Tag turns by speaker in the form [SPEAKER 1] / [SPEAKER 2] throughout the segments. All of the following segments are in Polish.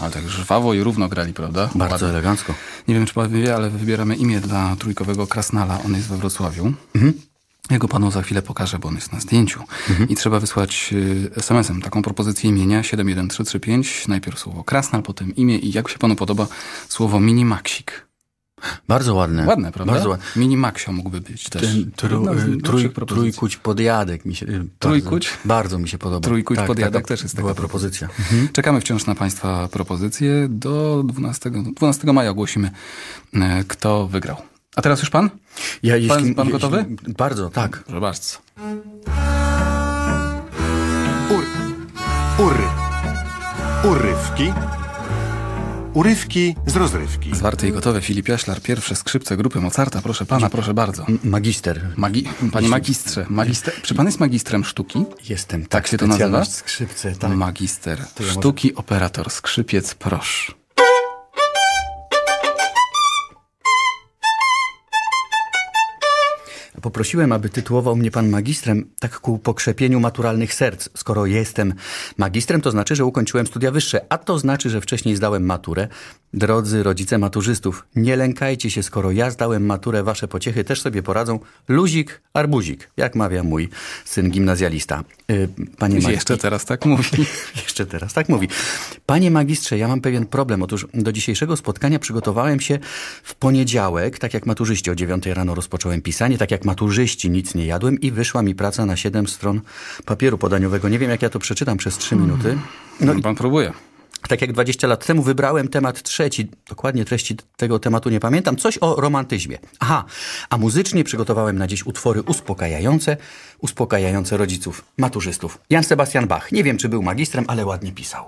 [SPEAKER 1] Ale tak żwawo i równo grali, prawda? Bardzo Ładnie. elegancko. Nie wiem, czy pan wie, ale wybieramy imię dla trójkowego Krasnala. On jest we Wrocławiu. Mhm. Ja go panu za chwilę pokażę, bo on jest na zdjęciu. Mhm. I trzeba wysłać y, SMS-em taką propozycję imienia 71335. Najpierw słowo Krasnal, potem imię i jak się panu podoba słowo Minimaxik.
[SPEAKER 2] Bardzo ładne. Ładne, prawda? Bardzo ładne. Mini Maxio mógłby być też. Ten, tru, e, trój, trójkuć podjadek. Mi się, trójkuć? Bardzo, bardzo mi się podoba. Trójkuć tak, podjadek też jest taka propozycja. Mhm.
[SPEAKER 1] Czekamy wciąż na Państwa propozycje. Do 12, 12 maja ogłosimy, e, kto wygrał. A teraz już Pan? Ja, jeśli, pan, pan gotowy?
[SPEAKER 2] Jeśli, bardzo, tak. Proszę bardzo. ur Ury. Urywki Urywki z rozrywki.
[SPEAKER 1] Zwarty i gotowe. Filip Jaślar, pierwsze skrzypce grupy Mozarta. Proszę pana, proszę bardzo. magister. Magi panie magistrze. Magister. Czy pan jest magistrem sztuki? Jestem, tak. tak się to nazywa? skrzypce, tak. Magister. Ja sztuki, może... operator, skrzypiec, prosz.
[SPEAKER 2] Poprosiłem, aby tytułował mnie pan magistrem, tak ku pokrzepieniu maturalnych serc. Skoro jestem magistrem, to znaczy, że ukończyłem studia wyższe, a to znaczy, że wcześniej zdałem maturę, Drodzy rodzice maturzystów, nie lękajcie się, skoro ja zdałem maturę, wasze pociechy też sobie poradzą. Luzik, arbuzik, jak mawia mój syn gimnazjalista. Y, panie magistrze, Jeszcze teraz tak mówi. Jeszcze teraz tak mówi. Panie magistrze, ja mam pewien problem. Otóż do dzisiejszego spotkania przygotowałem się w poniedziałek, tak jak maturzyści o 9 rano rozpocząłem pisanie, tak jak maturzyści nic nie jadłem i wyszła mi praca na 7 stron papieru podaniowego. Nie wiem, jak ja to przeczytam przez 3 minuty. Hmm. No i... Pan próbuje tak jak 20 lat temu wybrałem temat trzeci, dokładnie treści tego tematu nie pamiętam, coś o romantyzmie. Aha, a muzycznie przygotowałem na dziś utwory uspokajające, uspokajające rodziców, maturzystów. Jan Sebastian Bach, nie wiem czy był magistrem, ale ładnie pisał.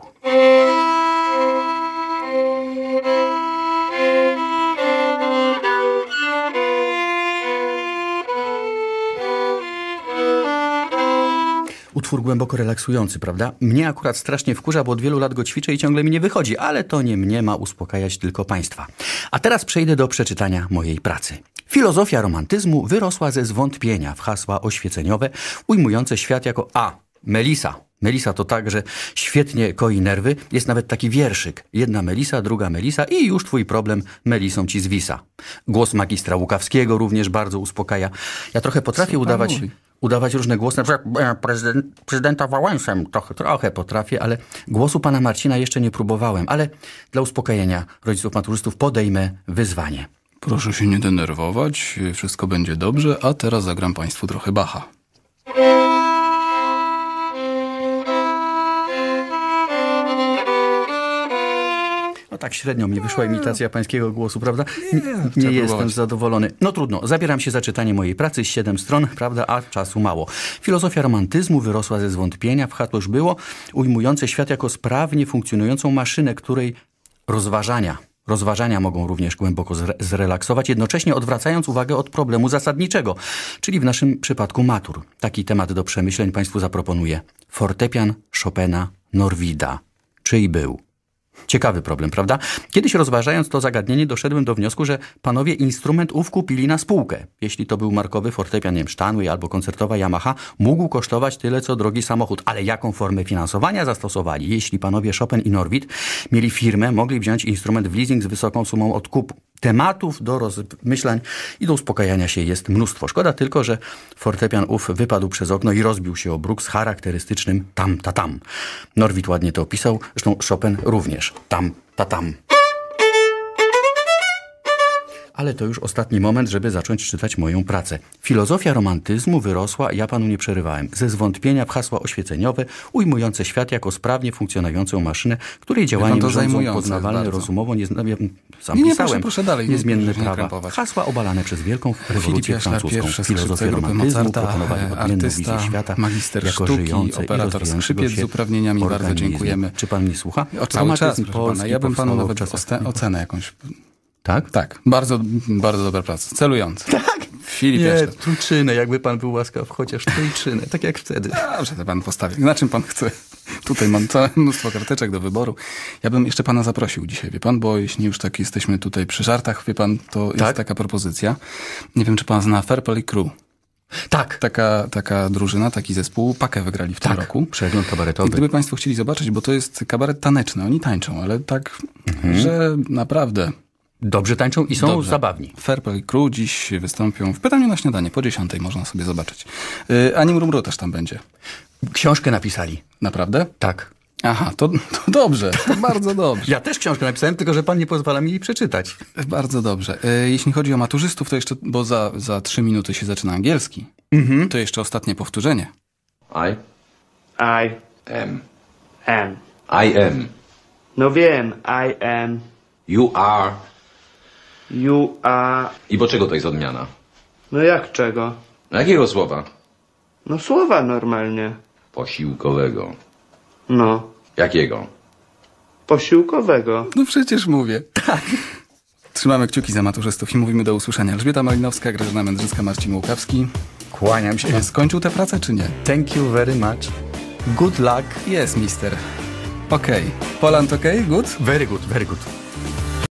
[SPEAKER 2] utwór głęboko relaksujący, prawda? Mnie akurat strasznie wkurza, bo od wielu lat go ćwiczę i ciągle mi nie wychodzi, ale to nie mnie ma uspokajać, tylko Państwa. A teraz przejdę do przeczytania mojej pracy. Filozofia romantyzmu wyrosła ze zwątpienia w hasła oświeceniowe ujmujące świat jako A. Melisa, Melisa to tak, że świetnie koi nerwy. Jest nawet taki wierszyk. Jedna Melisa, druga Melisa i już twój problem Melisą ci zwisa. Głos magistra Łukawskiego również bardzo uspokaja. Ja trochę potrafię udawać... Mówi? udawać różne głosy, na przykład e, prezydent, prezydenta Wałęsem trochę, trochę potrafię, ale głosu pana Marcina jeszcze nie próbowałem, ale dla uspokojenia rodziców maturzystów podejmę wyzwanie. Proszę się nie denerwować, wszystko będzie dobrze, a teraz zagram państwu trochę Bacha. tak średnio mnie wyszła imitacja pańskiego głosu, prawda? Nie, nie, jestem zadowolony. No trudno, zabieram się za czytanie mojej pracy z siedem stron, prawda, a czasu mało. Filozofia romantyzmu wyrosła ze zwątpienia, w chatłoż było, ujmujące świat jako sprawnie funkcjonującą maszynę, której rozważania Rozważania mogą również głęboko zrelaksować, jednocześnie odwracając uwagę od problemu zasadniczego, czyli w naszym przypadku matur. Taki temat do przemyśleń Państwu zaproponuję. Fortepian Chopina Norwida. Czyj był? Ciekawy problem, prawda? Kiedyś rozważając to zagadnienie, doszedłem do wniosku, że panowie instrument ów kupili na spółkę. Jeśli to był markowy fortepian, nie Stanley albo koncertowa Yamaha, mógł kosztować tyle, co drogi samochód. Ale jaką formę finansowania zastosowali? Jeśli panowie Chopin i Norwid mieli firmę, mogli wziąć instrument w leasing z wysoką sumą odkupu tematów do rozmyślań i do uspokajania się jest mnóstwo. Szkoda tylko, że fortepian ów wypadł przez okno i rozbił się o bruk z charakterystycznym tam-ta-tam. Norwid ładnie to opisał, zresztą Chopin również tam-ta-tam ale to już ostatni moment, żeby zacząć czytać moją pracę. Filozofia romantyzmu wyrosła, ja panu nie przerywałem, ze zwątpienia w hasła oświeceniowe ujmujące świat jako sprawnie funkcjonującą maszynę, której działanie no rządzą poznawalne rozumowo nie, ja mm, sam nie, nie, pisałem, proszę, proszę dalej, niezmienne nie, prawa. Nie hasła obalane przez wielką rewolucję francuską. Filozofię romantyzmu Mozarta, proponowali odmienną wizję e, świata magister jako sztuki, żyjące operator skrzypiec z uprawnieniami. Organizmie. Bardzo dziękujemy. Czy pan mnie słucha? O, cały Romantyzm czas, pana. Ja bym panu nawet
[SPEAKER 1] ocenę jakąś tak? Tak. Bardzo, bardzo dobra praca. Celująca. Tak. Filip Nie, Jaszczak.
[SPEAKER 2] trójczynę, jakby pan był łaskaw, chociaż
[SPEAKER 1] trójczynę, tak jak wtedy. Dobrze, to pan postawi. Na czym pan chce? Tutaj mam całe mnóstwo karteczek do wyboru. Ja bym jeszcze pana zaprosił dzisiaj, wie pan, bo jeśli już tak jesteśmy tutaj przy żartach, wie pan, to tak? jest taka propozycja. Nie wiem, czy pan zna Fairplay Crew. Tak. Taka, taka drużyna, taki zespół pakę wygrali w tym tak. roku. Przegląd kabaretowy. I gdyby Państwo chcieli zobaczyć, bo to jest kabaret taneczny, oni tańczą, ale tak, mhm. że naprawdę dobrze tańczą i są Dobrze. zabawni. Fairplay Crew dziś wystąpią w Pytaniu na Śniadanie po dziesiątej Można sobie zobaczyć. Yy, Murmuru też tam będzie. Książkę napisali. Naprawdę? Tak. Aha, to, to dobrze, to bardzo dobrze. Ja też książkę napisałem, tylko że pan nie pozwala mi jej przeczytać. Y, bardzo dobrze. Y, jeśli chodzi o maturzystów, to jeszcze, bo za, za trzy minuty się zaczyna angielski, Mhm. to jeszcze ostatnie powtórzenie. I I am. am. I am. No wiem, I am. You are. You are... I bo czego to jest odmiana? No jak czego? No jakiego słowa? No słowa normalnie. Posiłkowego. No. Jakiego? Posiłkowego. No przecież mówię. Tak. Trzymamy kciuki za maturzystów i mówimy do usłyszenia. Elżbieta Malinowska, Grażyna Mędrzycka, Marcin Łukawski. Kłaniam się. skończył tę pracę czy nie? Thank you very much. Good luck. Yes, mister. Okej. Okay. Poland ok? Good? Very good, very good.